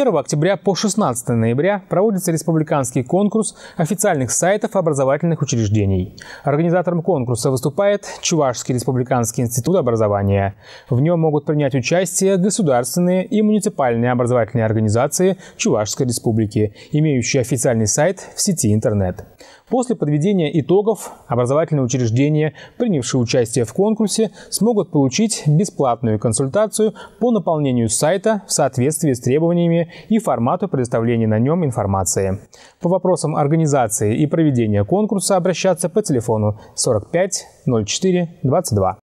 1 октября по 16 ноября проводится республиканский конкурс официальных сайтов образовательных учреждений. Организатором конкурса выступает Чувашский республиканский институт образования. В нем могут принять участие государственные и муниципальные образовательные организации Чувашской республики, имеющие официальный сайт в сети интернет. После подведения итогов образовательные учреждения, принявшие участие в конкурсе, смогут получить бесплатную консультацию по наполнению сайта в соответствии с требованиями и формату предоставления на нем информации. По вопросам организации и проведения конкурса обращаться по телефону 45 04 22.